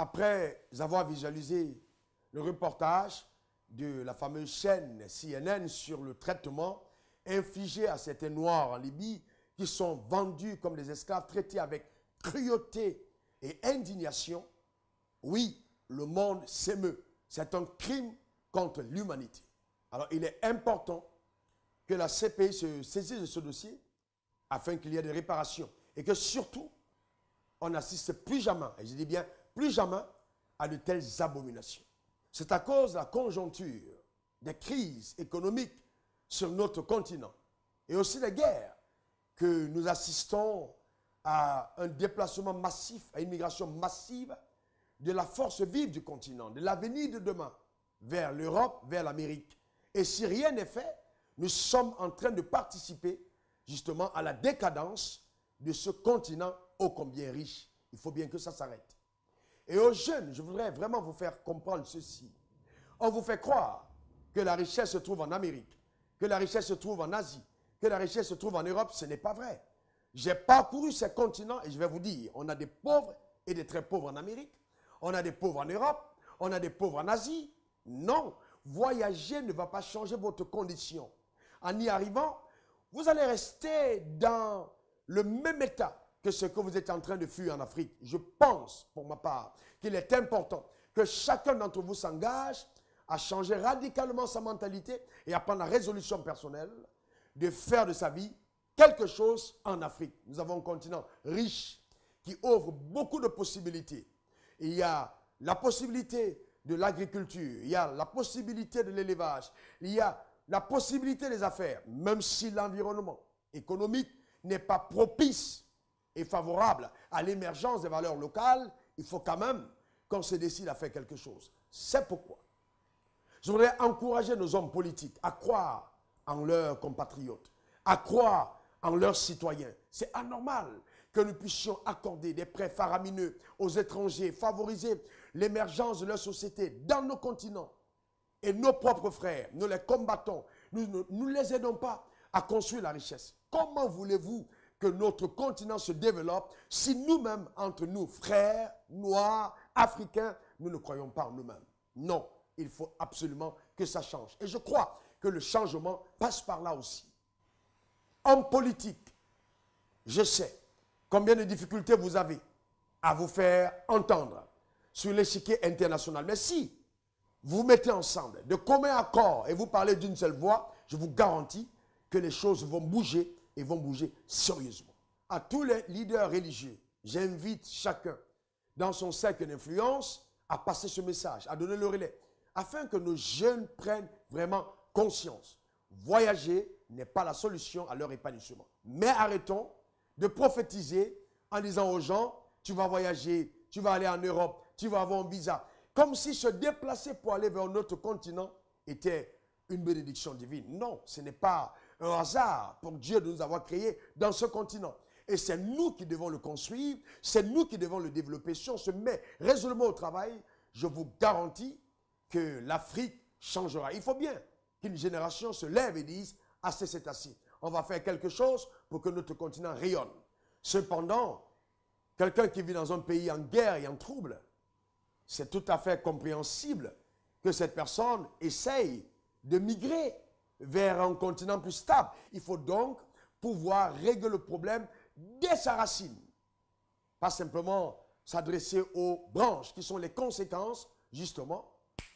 après avoir visualisé le reportage de la fameuse chaîne CNN sur le traitement infligé à certains Noirs en Libye qui sont vendus comme des esclaves, traités avec cruauté et indignation, oui, le monde s'émeut. C'est un crime contre l'humanité. Alors il est important que la CPI se saisisse de ce dossier afin qu'il y ait des réparations et que surtout, on assiste plus jamais, et je dis bien plus jamais à de telles abominations. C'est à cause de la conjoncture des crises économiques sur notre continent et aussi des guerres que nous assistons à un déplacement massif, à une migration massive de la force vive du continent, de l'avenir de demain, vers l'Europe, vers l'Amérique. Et si rien n'est fait, nous sommes en train de participer justement à la décadence de ce continent ô combien riche. Il faut bien que ça s'arrête. Et aux jeunes, je voudrais vraiment vous faire comprendre ceci. On vous fait croire que la richesse se trouve en Amérique, que la richesse se trouve en Asie, que la richesse se trouve en Europe. Ce n'est pas vrai. J'ai parcouru ces continents et je vais vous dire, on a des pauvres et des très pauvres en Amérique, on a des pauvres en Europe, on a des pauvres en Asie. Non, voyager ne va pas changer votre condition. En y arrivant, vous allez rester dans le même état que ce que vous êtes en train de fuir en Afrique. Je pense, pour ma part, qu'il est important que chacun d'entre vous s'engage à changer radicalement sa mentalité et à prendre la résolution personnelle de faire de sa vie quelque chose en Afrique. Nous avons un continent riche qui offre beaucoup de possibilités. Il y a la possibilité de l'agriculture, il y a la possibilité de l'élevage, il y a la possibilité des affaires, même si l'environnement économique n'est pas propice et favorable à l'émergence des valeurs locales, il faut quand même qu'on se décide à faire quelque chose. C'est pourquoi je voudrais encourager nos hommes politiques à croire en leurs compatriotes, à croire en leurs citoyens. C'est anormal que nous puissions accorder des prêts faramineux aux étrangers, favoriser l'émergence de leur société dans nos continents. Et nos propres frères, nous les combattons, nous ne les aidons pas à construire la richesse. Comment voulez-vous que notre continent se développe si nous-mêmes, entre nous, frères, noirs, africains, nous ne croyons pas en nous-mêmes. Non, il faut absolument que ça change. Et je crois que le changement passe par là aussi. En politique, je sais combien de difficultés vous avez à vous faire entendre sur l'échiquier international. Mais si vous mettez ensemble de commun accord, et vous parlez d'une seule voix, je vous garantis que les choses vont bouger vont bouger sérieusement. À tous les leaders religieux, j'invite chacun dans son cercle d'influence à passer ce message, à donner le relais, afin que nos jeunes prennent vraiment conscience. Voyager n'est pas la solution à leur épanouissement. Mais arrêtons de prophétiser en disant aux gens, tu vas voyager, tu vas aller en Europe, tu vas avoir un visa. Comme si se déplacer pour aller vers notre continent était une bénédiction divine. Non, ce n'est pas un hasard pour Dieu de nous avoir créés dans ce continent. Et c'est nous qui devons le construire, c'est nous qui devons le développer. Si on se met résolument au travail, je vous garantis que l'Afrique changera. Il faut bien qu'une génération se lève et dise, assez ah, c'est assez. On va faire quelque chose pour que notre continent rayonne. Cependant, quelqu'un qui vit dans un pays en guerre et en trouble, c'est tout à fait compréhensible que cette personne essaye de migrer vers un continent plus stable. Il faut donc pouvoir régler le problème dès sa racine. Pas simplement s'adresser aux branches qui sont les conséquences, justement,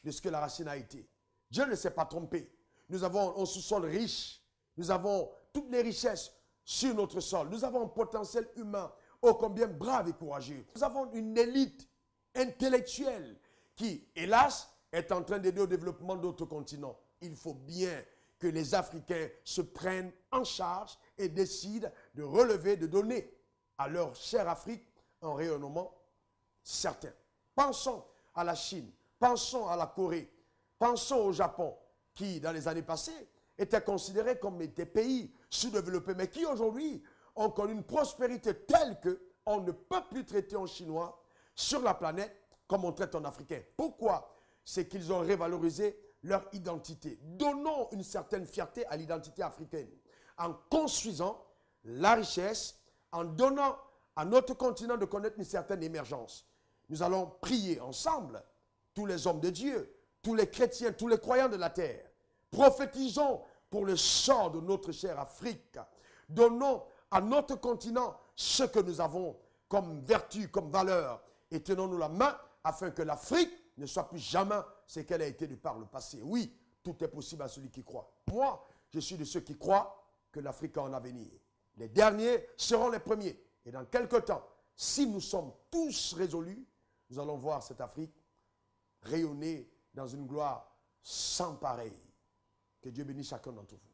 de ce que la racine a été. Dieu ne s'est pas trompé. Nous avons un sous-sol riche. Nous avons toutes les richesses sur notre sol. Nous avons un potentiel humain ô combien brave et courageux. Nous avons une élite intellectuelle qui, hélas, est en train d'aider au développement d'autres continents. Il faut bien que les Africains se prennent en charge et décident de relever, de donner à leur chère Afrique un rayonnement certain. Pensons à la Chine, pensons à la Corée, pensons au Japon, qui, dans les années passées, était considéré comme des pays sous-développés, mais qui aujourd'hui ont connu une prospérité telle qu'on ne peut plus traiter en chinois sur la planète comme on traite en africain. Pourquoi C'est qu'ils ont révalorisé leur identité. Donnons une certaine fierté à l'identité africaine en construisant la richesse, en donnant à notre continent de connaître une certaine émergence. Nous allons prier ensemble, tous les hommes de Dieu, tous les chrétiens, tous les croyants de la terre. Prophétisons pour le sort de notre chère Afrique. Donnons à notre continent ce que nous avons comme vertu, comme valeur. Et tenons-nous la main afin que l'Afrique ne soit plus jamais c'est qu'elle a été de par le passé. Oui, tout est possible à celui qui croit. Moi, je suis de ceux qui croient que l'Afrique a un avenir. Les derniers seront les premiers. Et dans quelques temps, si nous sommes tous résolus, nous allons voir cette Afrique rayonner dans une gloire sans pareil. Que Dieu bénisse chacun d'entre vous.